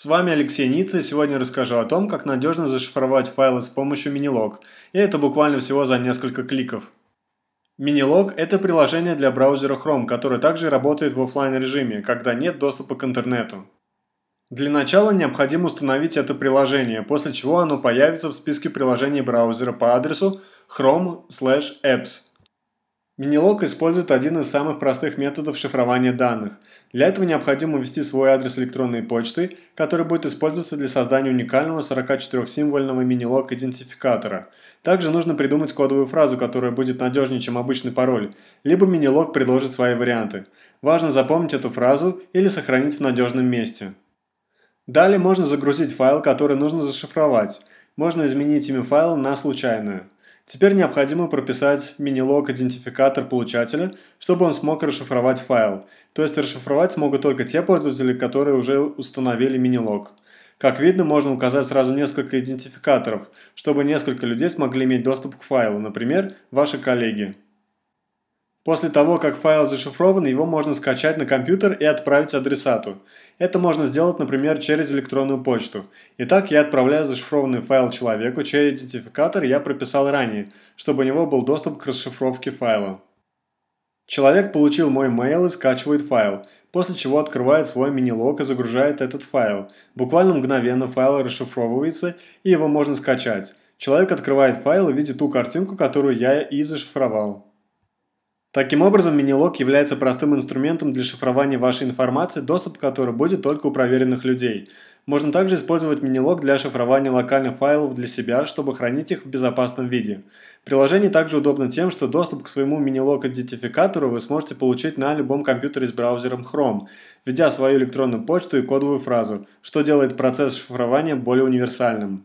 С вами Алексей Ницца и сегодня расскажу о том, как надежно зашифровать файлы с помощью Minilog. И это буквально всего за несколько кликов. Minilog – это приложение для браузера Chrome, которое также работает в офлайн режиме, когда нет доступа к интернету. Для начала необходимо установить это приложение, после чего оно появится в списке приложений браузера по адресу chrome/apps. МиниЛог использует один из самых простых методов шифрования данных. Для этого необходимо ввести свой адрес электронной почты, который будет использоваться для создания уникального 44-символьного миниЛог идентификатора. Также нужно придумать кодовую фразу, которая будет надежнее, чем обычный пароль, либо МиниЛог предложит свои варианты. Важно запомнить эту фразу или сохранить в надежном месте. Далее можно загрузить файл, который нужно зашифровать. Можно изменить имя файла на случайное. Теперь необходимо прописать mini-log-идентификатор получателя, чтобы он смог расшифровать файл. То есть расшифровать смогут только те пользователи, которые уже установили mini-log. Как видно, можно указать сразу несколько идентификаторов, чтобы несколько людей смогли иметь доступ к файлу, например, ваши коллеги. После того, как файл зашифрован, его можно скачать на компьютер и отправить адресату. Это можно сделать, например, через электронную почту. Итак, я отправляю зашифрованный файл человеку, чей идентификатор я прописал ранее, чтобы у него был доступ к расшифровке файла. Человек получил мой mail и скачивает файл, после чего открывает свой мини-лог и загружает этот файл. Буквально мгновенно файл расшифровывается, и его можно скачать. Человек открывает файл и видит ту картинку, которую я и зашифровал. Таким образом, мини-лог является простым инструментом для шифрования вашей информации, доступ к которой будет только у проверенных людей. Можно также использовать мини-лог для шифрования локальных файлов для себя, чтобы хранить их в безопасном виде. Приложение также удобно тем, что доступ к своему мини-лог-идентификатору вы сможете получить на любом компьютере с браузером Chrome, введя свою электронную почту и кодовую фразу, что делает процесс шифрования более универсальным.